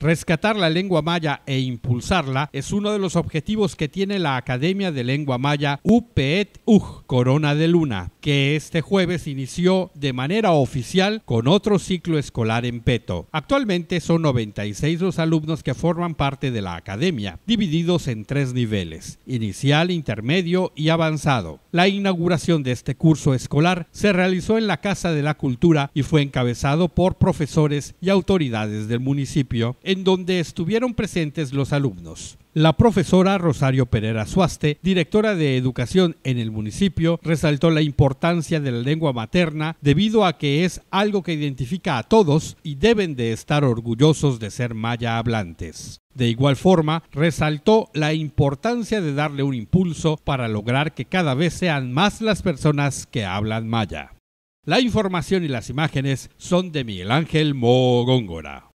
Rescatar la lengua maya e impulsarla es uno de los objetivos que tiene la Academia de Lengua Maya UPET UJ Corona de Luna, que este jueves inició de manera oficial con otro ciclo escolar en Peto. Actualmente son 96 los alumnos que forman parte de la academia, divididos en tres niveles, inicial, intermedio y avanzado. La inauguración de este curso escolar se realizó en la Casa de la Cultura y fue encabezado por profesores y autoridades del municipio en donde estuvieron presentes los alumnos. La profesora Rosario Pereira Suaste, directora de educación en el municipio, resaltó la importancia de la lengua materna debido a que es algo que identifica a todos y deben de estar orgullosos de ser maya hablantes. De igual forma, resaltó la importancia de darle un impulso para lograr que cada vez sean más las personas que hablan maya. La información y las imágenes son de Miguel Ángel Mogóngora.